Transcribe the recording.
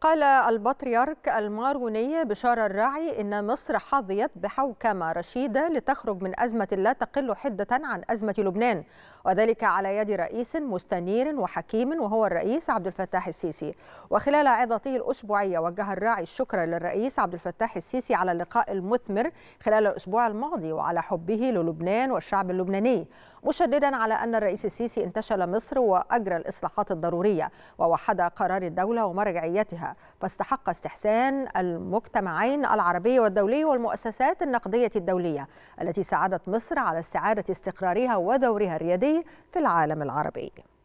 قال البطريرك الماروني بشار الرعي إن مصر حظيت بحوكمة رشيدة لتخرج من أزمة لا تقل حدة عن أزمة لبنان وذلك على يد رئيس مستنير وحكيم وهو الرئيس عبد الفتاح السيسي وخلال عظته الأسبوعية وجه الرعي الشكر للرئيس عبد الفتاح السيسي على اللقاء المثمر خلال الأسبوع الماضي وعلى حبه للبنان والشعب اللبناني مشددا على أن الرئيس السيسي انتشل مصر وأجرى الإصلاحات الضرورية ووحد قرار الدولة ومرجعيتها فاستحق استحسان المجتمعين العربي والدولي والمؤسسات النقدية الدولية التي ساعدت مصر على استعادة استقرارها ودورها الريادي في العالم العربي